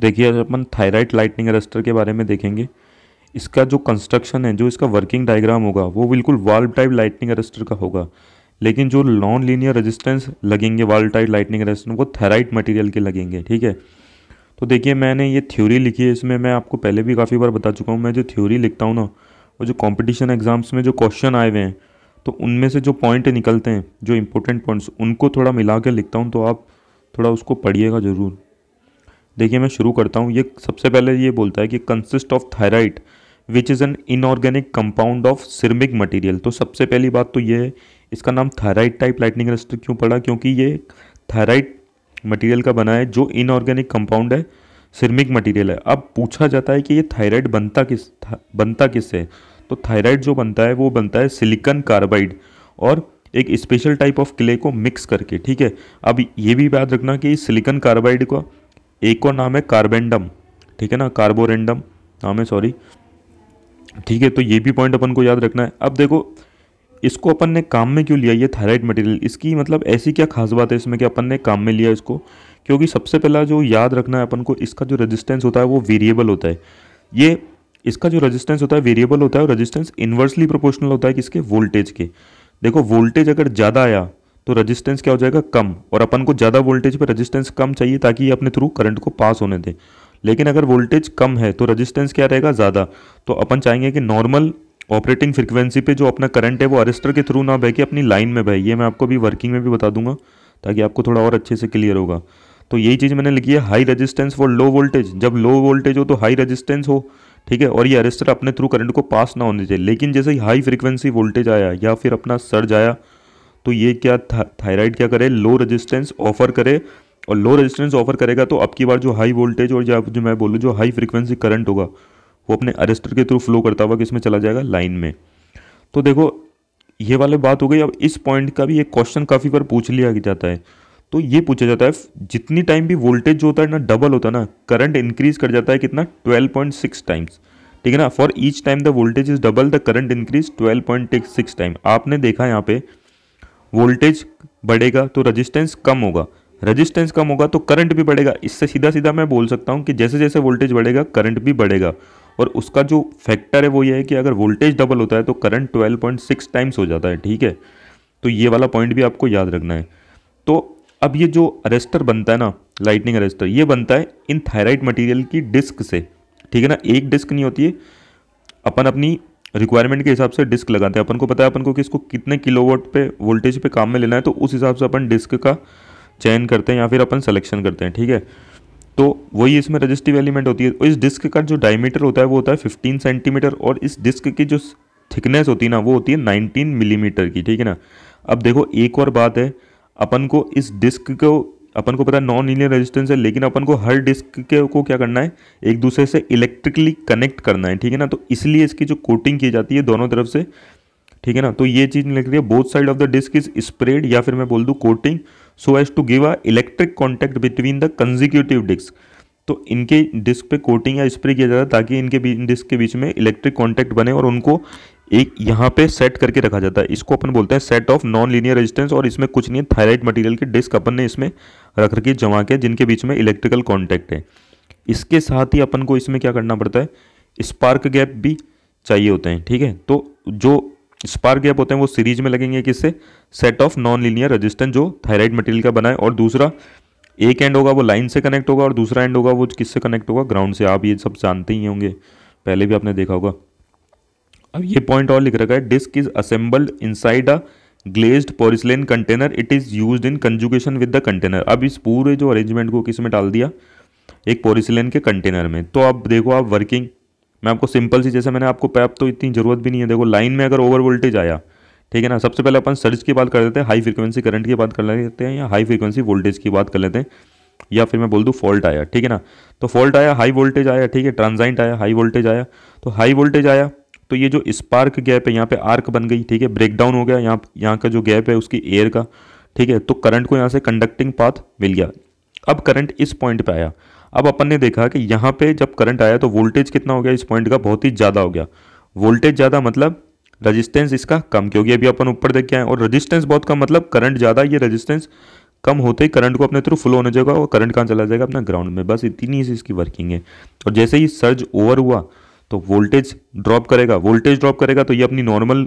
देखिए अपन thyroid lightning arrester के बारे में देखेंगे इसका जो कंस्ट्रक्शन है जो इसका वर्किंग डायग्राम होगा वो बिल्कुल वाल्व टाइप लाइटनिंग अरेस्टर का होगा लेकिन जो नॉन लीनियर रेजिस्टेंस लगेंगे वाल्व टाइप लाइटनिंग अरेस्टर वो थायराइड मटेरियल के लगेंगे ठीक है तो देखिए मैंने ये थ्योरी लिखी है इसमें मैं आपको पहले भी काफ़ी बार बता चुका हूँ मैं जो थ्योरी लिखता हूँ ना वो जो कॉम्पिटिशन एग्ज़ाम्स में जो क्वेश्चन आए हुए हैं तो उनमें से जो पॉइंट निकलते हैं जो इंपॉर्टेंट पॉइंट्स उनको थोड़ा मिला के लिखता हूँ तो आप थोड़ा उसको पढ़िएगा ज़रूर देखिए मैं शुरू करता हूँ ये सबसे पहले ये बोलता है कि consist of thyrite which is an inorganic compound of ceramic material तो सबसे पहली बात तो ये है इसका नाम थायराइड टाइप लाइटनिंग रेस्टर क्यों पड़ा क्योंकि ये थायराइड मटेरियल का बना है जो इनऑर्गेनिक कंपाउंड है सिरमिक मटेरियल है अब पूछा जाता है कि ये थायराइड बनता किस था, बनता किससे है तो थायराइड जो बनता है वो बनता है सिलिकन कार्बाइड और एक स्पेशल टाइप ऑफ क्ले को मिक्स करके ठीक है अब ये भी याद रखना कि सिलिकन कार्बाइड का एक और नाम है कार्बेंडम ठीक है ना कार्बोरेंडम नाम है सॉरी ठीक है तो ये भी पॉइंट अपन को याद रखना है अब देखो इसको अपन ने काम में क्यों लिया ये थायराइड मटेरियल इसकी मतलब ऐसी क्या खास बात है इसमें कि अपन ने काम में लिया इसको क्योंकि सबसे पहला जो याद रखना है अपन को इसका जो रेजिस्टेंस होता है वो वेरिएबल होता है ये इसका जो रेजिस्टेंस होता है वेरिएबल होता है और रजिस्टेंस इन्वर्सली प्रोपोर्शनल होता है किसके वोल्टेज के देखो वोल्टेज अगर ज़्यादा आया तो रेजिस्टेंस क्या हो जाएगा कम और अपन को ज़्यादा वोल्टेज पर रेजिस्टेंस कम चाहिए ताकि ये अपने थ्रू करंट को पास होने दें लेकिन अगर वोल्टेज कम है तो रेजिस्टेंस क्या रहेगा ज़्यादा तो अपन चाहेंगे कि नॉर्मल ऑपरेटिंग फ्रिक्वेंसी पे जो अपना करंट है वो अरेस्टर के थ्रू ना बह के अपनी लाइन में बहे ये मैं आपको अभी वर्किंग में भी बता दूंगा ताकि आपको थोड़ा और अच्छे से क्लियर होगा तो यही चीज़ मैंने लिखी है high resistance for low voltage जब लो वोल्टेज हो तो हाई रेजिस्टेंस हो ठीक है और ये अरेस्टर अपने थ्रू करंट को पास ना होने चाहिए लेकिन जैसे ही हाई फ्रिक्वेंसी वोल्टेज आया या फिर अपना सर्ज आया तो ये क्या था, थायराइड क्या करे लो रेजिस्टेंस ऑफर करे और लो रेजिस्टेंस ऑफर करेगा तो अब की बार जो हाई वोल्टेज और जो, जो मैं बोलूँ जो हाई फ्रिक्वेंसी करंट होगा वो अपने अरेस्टर के थ्रू फ्लो करता हुआ किसमें चला जाएगा लाइन में तो देखो ये वाले बात हो गई अब इस पॉइंट का भी एक क्वेश्चन काफ़ी बार पूछ लिया जाता है तो ये पूछा जाता है जितनी टाइम भी वोल्टेज जो होता है ना डबल होता है ना करंट इंक्रीज कर जाता है कितना 12.6 टाइम्स ठीक है ना for each time the voltage is double the current increase 12.6 time आपने देखा यहाँ पे वोल्टेज बढ़ेगा तो रजिस्टेंस कम होगा रजिस्टेंस कम होगा तो करंट भी बढ़ेगा इससे सीधा सीधा मैं बोल सकता हूँ कि जैसे जैसे वोल्टेज बढ़ेगा करंट भी बढ़ेगा और उसका जो फैक्टर है वो ये है कि अगर वोल्टेज डबल होता है तो करंट 12.6 टाइम्स हो जाता है ठीक है तो ये वाला पॉइंट भी आपको याद रखना है तो अब ये जो अरेस्टर बनता है ना लाइटनिंग अरेस्टर ये बनता है इन थायराइड मटीरियल की डिस्क से ठीक है ना एक डिस्क नहीं होती है अपन अपनी रिक्वायरमेंट के हिसाब से डिस्क लगाते हैं अपन को पता है अपन को कि इसको कितने किलोवाट पे वोल्टेज पे काम में लेना है तो उस हिसाब से अपन डिस्क का चयन करते हैं या फिर अपन सेलेक्शन करते हैं ठीक है तो वही इसमें रजिस्टिव एलिमेंट होती है इस डिस्क का जो डायमीटर होता है वो होता है फिफ्टीन सेंटीमीटर और इस डिस्क की जो थिकनेस होती है ना वो होती है नाइनटीन मिलीमीटर की ठीक है ना अब देखो एक और बात है अपन को इस डिस्क को अपन को पता है नॉन लीनियर रेजिस्टेंस है लेकिन अपन को हर डिस्क के को क्या करना है एक दूसरे से इलेक्ट्रिकली कनेक्ट करना है ठीक है ना तो इसलिए इसकी जो कोटिंग की जाती है दोनों तरफ से ठीक है ना तो ये चीज़ लिख रही है both side of the disc is spread या फिर मैं बोल दू coating so as to give a electric contact between the consecutive disc तो इनके डिस्क पे कोटिंग या स्प्रे किया जाता है ताकि इनके डिस्क के बीच में इलेक्ट्रिक कॉन्टैक्ट बने और उनको एक यहाँ पे सेट करके रखा जाता है इसको अपन बोलते हैं set of non linear resistance और इसमें कुछ नहीं है थायराइड मटेरियल के डिस्क अपन ने इसमें रख रखी जमा के जिनके बीच में इलेक्ट्रिकल कॉन्टैक्ट है इसके साथ ही अपन को इसमें क्या करना पड़ता है स्पार्क गैप भी चाहिए होते हैं ठीक है तो जो स्पार्क गैप होते हैं वो सीरीज में लगेंगे किससे set of non linear resistance जो थायराइड मटेरियल का बनाए और दूसरा एक एंड होगा वो लाइन से कनेक्ट होगा और दूसरा एंड होगा वो किससे कनेक्ट होगा ग्राउंड से आप ये सब जानते ही होंगे पहले भी आपने देखा होगा अब ये पॉइंट और लिख रखा है disc is assembled inside a glazed porcelain container it is use in conjugation with the container अब इस पूरे जो अरेंजमेंट को किस में डाल दिया एक पोरिसलेन के कंटेनर में तो अब देखो आप वर्किंग मैं आपको सिंपल सी जैसे मैंने आपको पैप तो इतनी ज़रूरत भी नहीं है देखो लाइन में अगर ओवर वोल्टेज आया ठीक है ना सबसे पहले अपन सर्ज की बात कर लेते हैं हाई फ्रिक्वेंसी करंट की बात कर लेते हैं या हाई फ्रिक्वेंसी वोल्टेज की बात कर लेते हैं या फिर मैं बोल दूँ फॉल्ट आया ठीक है ना तो फॉल्ट आया हाई वोल्टेज आया ठीक है ट्रांजाइंट आया हाई वोल्टेज आया तो हाई वोल्टेज आया तो ये जो स्पार्क गैप है यहाँ पे आर्क बन गई ठीक है ब्रेकडाउन हो गया यहाँ यहाँ का जो गैप है उसकी एयर का ठीक है तो करंट को यहाँ से कंडक्टिंग पाथ मिल गया अब करंट इस पॉइंट पे आया अब अपन ने देखा कि यहाँ पे जब करंट आया तो वोल्टेज कितना हो गया इस पॉइंट का बहुत ही ज़्यादा हो गया वोल्टेज ज़्यादा मतलब रजिस्टेंस इसका कम क्योंकि अभी अपन ऊपर देख के आए और रजिस्टेंस बहुत कम मतलब करंट ज़्यादा ये रजिस्टेंस कम होते ही करंट को अपने थ्रू फ्लो होने जाएगा और करंट कहाँ चला जाएगा अपना ग्राउंड में बस इतनी ही इसकी वर्किंग है और जैसे ही सर्ज ओवर हुआ तो वोल्टेज ड्रॉप करेगा वोल्टेज ड्रॉप करेगा तो ये अपनी नॉर्मल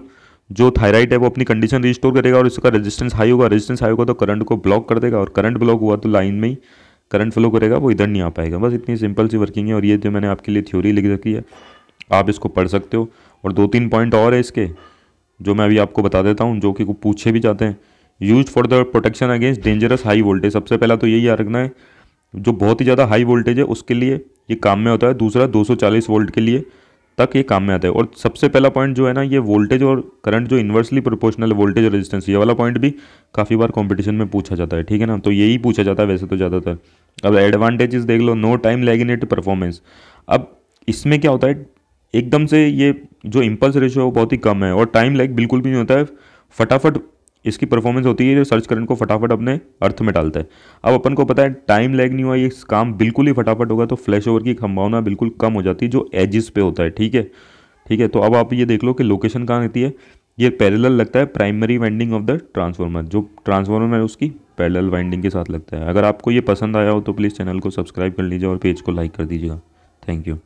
जो थायराइड है वो अपनी कंडीशन रिस्टोर करेगा और इसका रेजिस्टेंस हाई होगा रेजिस्टेंस हाई होगा तो करंट को ब्लॉक कर देगा और करंट ब्लॉक हुआ तो लाइन में ही करंट फ्लो करेगा वो इधर नहीं आ पाएगा बस इतनी सिंपल सी वर्किंग है और ये जो मैंने आपके लिए थ्योरी लिख रखी है आप इसको पढ़ सकते हो और दो तीन पॉइंट और है इसके जो मैं अभी आपको बता देता हूँ जो कि पूछे भी जाते हैं use for the protection against dangerous high voltage सबसे पहला तो यही याद रखना है जो बहुत ही ज़्यादा हाई वोल्टेज है उसके लिए ये काम में होता है दूसरा 240 वोल्ट के लिए तक ये काम में आता है और सबसे पहला पॉइंट जो है ना ये वोल्टेज और करंट जो इन्वर्सली प्रोपोर्शनल वोल्टेज और रेजिस्टेंस ये वाला पॉइंट भी काफ़ी बार कंपटीशन में पूछा जाता है ठीक है ना तो यही पूछा जाता है वैसे तो ज़्यादातर अब एडवांटेजेस देख लो नो टाइम इट परफॉर्मेंस अब इसमें क्या होता है एकदम से ये जो इम्पल्स रेशियो है वो बहुत ही कम है और टाइम लैग बिल्कुल भी नहीं होता है फटाफट इसकी परफॉर्मेंस होती है जो सर्च करंट को फटाफट अपने अर्थ में डालता है अब अपन को पता है टाइम लैग नहीं हुआ ये काम बिल्कुल ही फटाफट होगा तो फ्लैश ओवर की संभावना बिल्कुल कम हो जाती है जो एजिस पे होता है ठीक है ठीक है तो अब आप ये देख लो कि लोकेशन कहाँ रहती है ये पैरेलल लगता है primary winding of the transformer जो ट्रांसफार्मर है उसकी पैरेलल वाइंडिंग के साथ लगता है अगर आपको ये पसंद आया हो तो प्लीज़ चैनल को सब्सक्राइब कर लीजिए और पेज को लाइक कर दीजिएगा थैंक यू